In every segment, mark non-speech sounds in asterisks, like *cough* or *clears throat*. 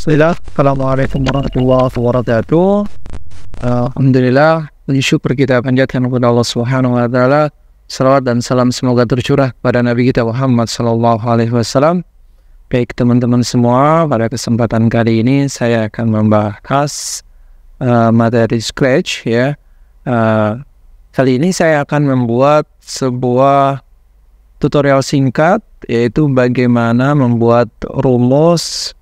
Bismillah, Assalamualaikum warahmatullahi wabarakatuh Alhamdulillah, syukur kita panjatkan kepada Allah Subhanahu wa taala. Salawat dan salam semoga tercurah pada Nabi kita Muhammad sallallahu alaihi wasallam. Baik teman-teman semua, pada kesempatan kali ini saya akan membahas uh, materi scratch ya. Uh, kali ini saya akan membuat sebuah tutorial singkat yaitu bagaimana membuat rumus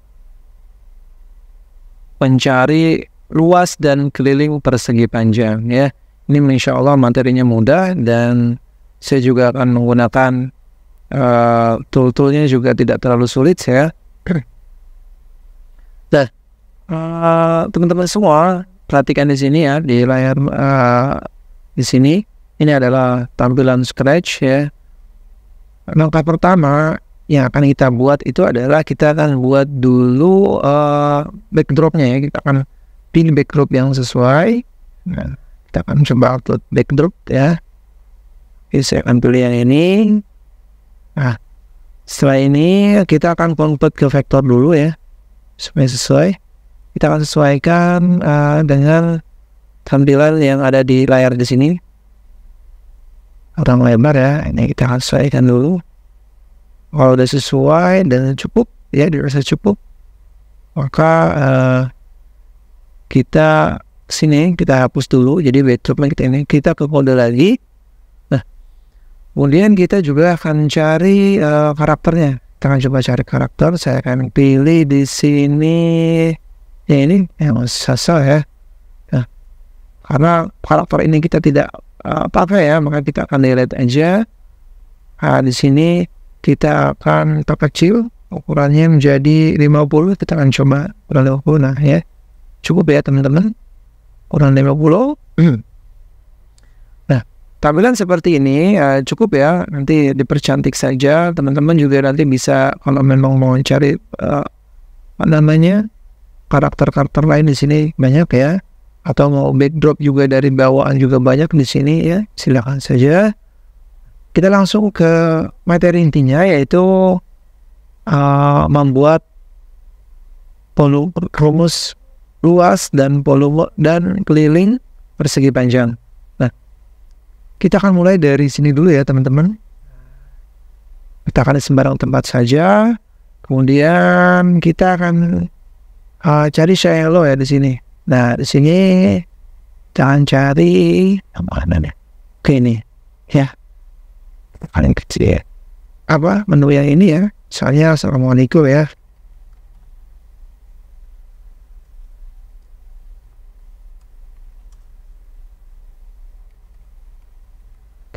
mencari luas dan keliling persegi panjang ya. Ini insya Allah materinya mudah dan saya juga akan menggunakan uh, tool-toolnya juga tidak terlalu sulit ya. Nah, *clears throat* uh, teman-teman semua perhatikan di sini ya di layar uh, di sini ini adalah tampilan Scratch ya. Langkah pertama yang akan kita buat itu adalah kita akan buat dulu uh, backdropnya ya kita akan pilih backdrop yang sesuai nah, kita akan coba upload backdrop ya ini saya akan pilih yang ini nah setelah ini kita akan convert ke vektor dulu ya supaya sesuai kita akan sesuaikan uh, dengan tampilan yang ada di layar di sini orang lebar ya ini kita akan sesuaikan dulu kalau udah sesuai dan cukup ya dirasa cukup maka uh, kita sini kita hapus dulu jadi backdropnya kita ini kita ke kode lagi nah kemudian kita juga akan cari uh, karakternya kita akan coba cari karakter saya akan pilih di sini ya ini yang sasa ya nah, karena karakter ini kita tidak uh, pakai ya maka kita akan delete aja nah, di sini kita akan perkecil ukurannya menjadi 50 kita akan coba ukuran 50 nah ya cukup ya teman-teman ukuran 50 puluh. *clears throat* nah tampilan seperti ini uh, cukup ya nanti dipercantik saja teman-teman juga nanti bisa kalau memang mau cari uh, apa namanya karakter-karakter lain di sini banyak ya atau mau backdrop juga dari bawaan juga banyak di sini ya silahkan saja kita langsung ke materi intinya yaitu uh, membuat volume rumus luas dan volume dan keliling persegi panjang. Nah, kita akan mulai dari sini dulu ya teman-teman. Kita akan sembarang tempat saja. Kemudian kita akan uh, cari shallow ya di sini. Nah, di sini jangan cari Oke ini ya paling kecil ya. apa menu yang ini ya soalnya assalamualaikum ya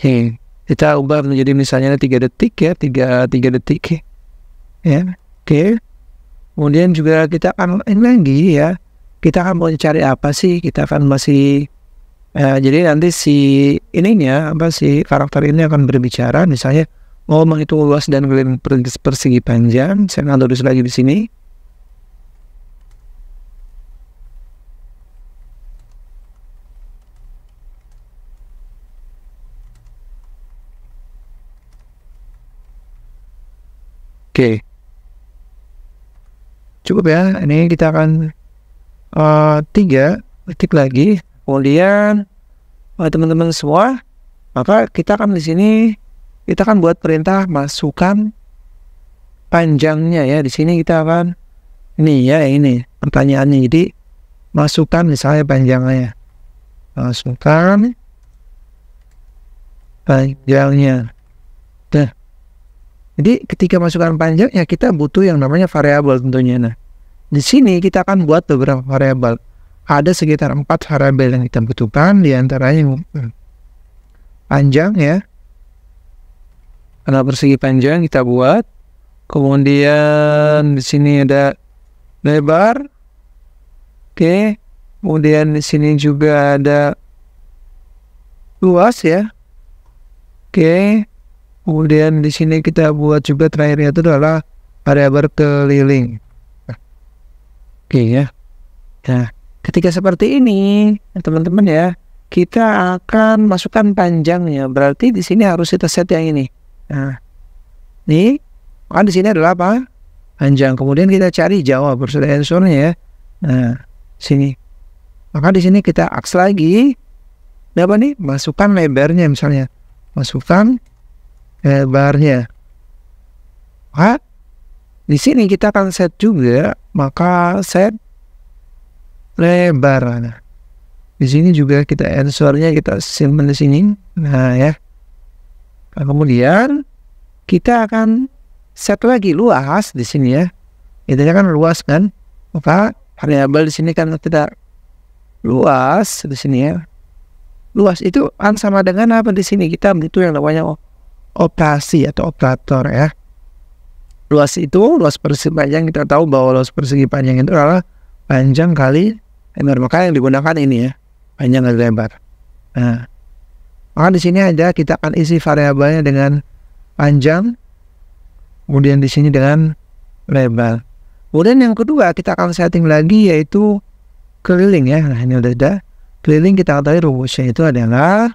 Oke, kita ubah menjadi misalnya tiga detik ya, tiga tiga detik ya. Oke. Kemudian juga kita akan lagi ya. Kita akan mau cari apa sih? Kita akan masih Ya, jadi nanti si ininya apa si karakter ini akan berbicara misalnya oh, ngomong itu luas dan persegi panjang. Saya akan tulis lagi di sini. Oke. Okay. Cukup ya. Ini kita akan uh, tiga detik lagi kemudian eh, teman-teman semua maka kita kan di sini kita kan buat perintah masukan panjangnya ya di sini kita akan ini ya ini pertanyaannya jadi masukkan misalnya panjangnya masukkan panjangnya nah jadi ketika masukan panjangnya kita butuh yang namanya variabel tentunya nah di sini kita akan buat beberapa variabel ada sekitar empat variabel yang kita butuhkan diantaranya hmm, panjang ya kalau persegi panjang kita buat kemudian di sini ada lebar oke kemudian di sini juga ada luas ya oke kemudian di sini kita buat juga terakhirnya itu adalah variabel keliling nah. oke ya nah Ketika seperti ini, teman-teman ya, kita akan masukkan panjangnya. Berarti di sini harus kita set yang ini. Nah, nih maka di sini adalah apa? Panjang. Kemudian kita cari jawab bersudah answernya ya. Nah, sini. Maka di sini kita aks lagi. Nah, apa nih? Masukkan lebarnya misalnya. Masukkan lebarnya. Maka di sini kita akan set juga. Maka set lebar. Nah, di sini juga kita sensornya kita simpan di sini. Nah ya. Nah, kemudian kita akan set lagi luas di sini ya. itu kan luas kan. Maka variabel di sini kan tidak luas di sini ya. Luas itu kan sama dengan apa di sini kita itu yang namanya operasi atau operator ya. Luas itu luas persegi panjang kita tahu bahwa luas persegi panjang itu adalah panjang kali lebar. Eh, maka yang digunakan ini ya, panjang kali lebar. Nah, maka di sini ada kita akan isi variabelnya dengan panjang, kemudian di sini dengan lebar. Kemudian yang kedua kita akan setting lagi yaitu keliling ya. Nah ini udah ada. Keliling kita tahu rumusnya itu adalah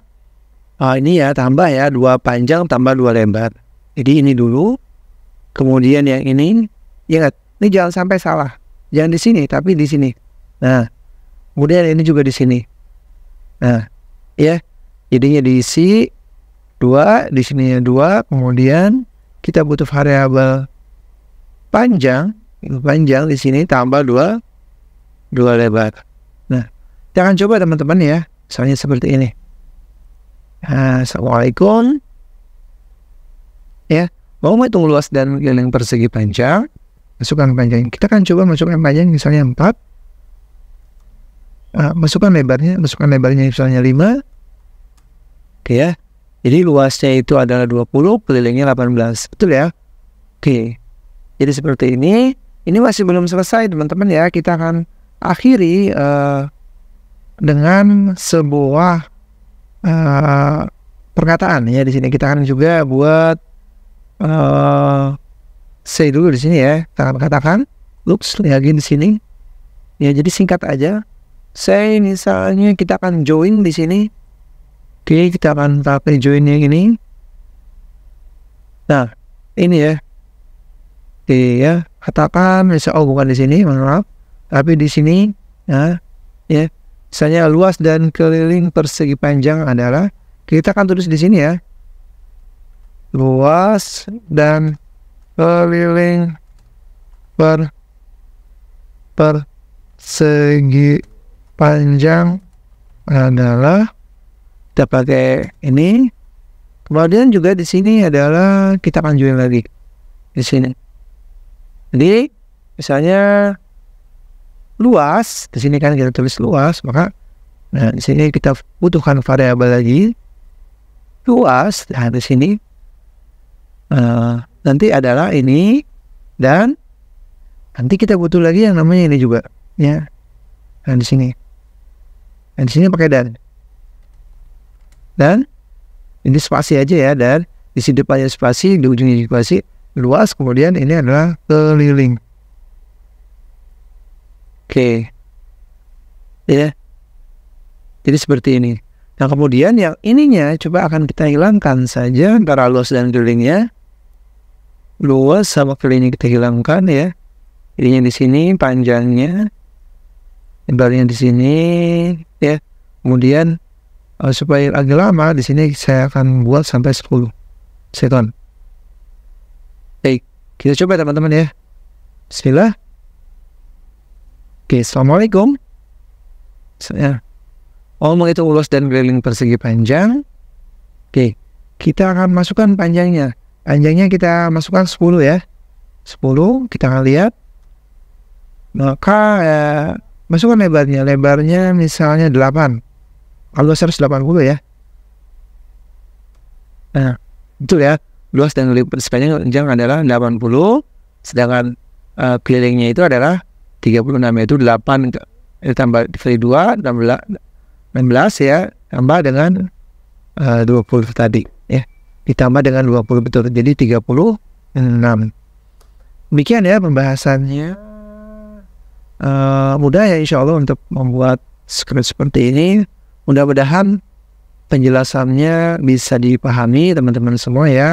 oh ini ya tambah ya dua panjang tambah dua lebar. Jadi ini dulu. Kemudian yang ini ingat ini jangan sampai salah jangan di sini tapi di sini nah kemudian ini juga di sini nah ya jadinya diisi dua di sininya dua kemudian kita butuh variabel panjang gitu, panjang di sini tambah dua dua lebar nah kita akan coba teman-teman ya soalnya seperti ini nah, assalamualaikum ya mau menghitung luas dan yang persegi panjang masukkan panjangnya kita kan coba masukkan panjang misalnya 4 uh, ah, masukkan lebarnya masukkan lebarnya misalnya 5 oke ya jadi luasnya itu adalah 20 kelilingnya 18 betul ya oke jadi seperti ini ini masih belum selesai teman-teman ya kita akan akhiri uh, dengan sebuah uh, eh, perkataan ya di sini kita akan juga buat uh, say dulu di sini ya. Tangan katakan, looks lagi di sini. Ya, jadi singkat aja. Say misalnya kita akan join di sini. Oke, okay, kita akan tapi join yang ini. Nah, ini ya. Oke okay, ya, katakan misalnya oh bukan di sini, maaf. Tapi di sini ya, ya misalnya luas dan keliling persegi panjang adalah kita akan tulis di sini ya luas dan keliling per persegi panjang adalah kita pakai ini kemudian juga di sini adalah kita panjuin lagi di sini jadi misalnya luas di sini kan kita tulis luas maka nah di sini kita butuhkan variabel lagi luas nah di sini uh, nanti adalah ini dan nanti kita butuh lagi yang namanya ini juga ya nah di sini dan di sini pakai dan dan ini spasi aja ya dan di sini depannya spasi di ujungnya spasi luas kemudian ini adalah keliling oke okay. ya jadi seperti ini Nah kemudian yang ininya coba akan kita hilangkan saja antara luas dan kelilingnya luas sama ini kita hilangkan ya ininya di sini panjangnya lebarnya di sini ya kemudian uh, supaya agak lama di sini saya akan buat sampai 10 seton baik kita coba teman-teman ya Sila. Oke, Assalamualaikum ya. Omong itu ulos dan keliling persegi panjang Oke, kita akan masukkan panjangnya Panjangnya kita masukkan 10 ya. 10 kita akan lihat. Maka ya, masukkan lebarnya. Lebarnya misalnya 8. kalau 180 ya. Nah, itu ya. Luas dan sepanjang panjang adalah 80 sedangkan uh, kelilingnya itu adalah 36 itu 8 eh, dikali 2 16 16 ya tambah dengan eh, uh, 20 tadi ditambah dengan 20 betul jadi 36 demikian ya pembahasannya uh, mudah ya insya Allah untuk membuat script seperti ini mudah-mudahan penjelasannya bisa dipahami teman-teman semua ya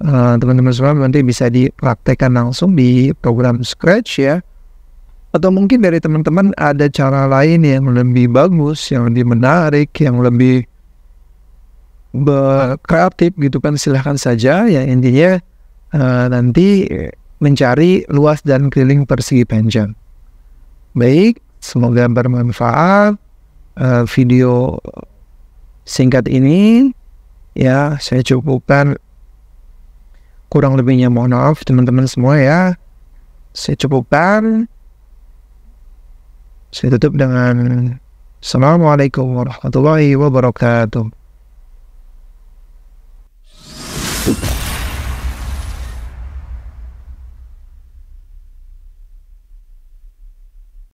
eh, teman-teman uh, semua nanti bisa dipraktekkan langsung di program Scratch ya atau mungkin dari teman-teman ada cara lain yang lebih bagus, yang lebih menarik, yang lebih kreatif gitu kan silahkan saja ya intinya uh, nanti mencari luas dan keliling persegi panjang baik semoga bermanfaat uh, video singkat ini ya saya cukupkan kurang lebihnya mohon maaf teman-teman semua ya saya cukupkan saya tutup dengan Assalamualaikum warahmatullahi wabarakatuh you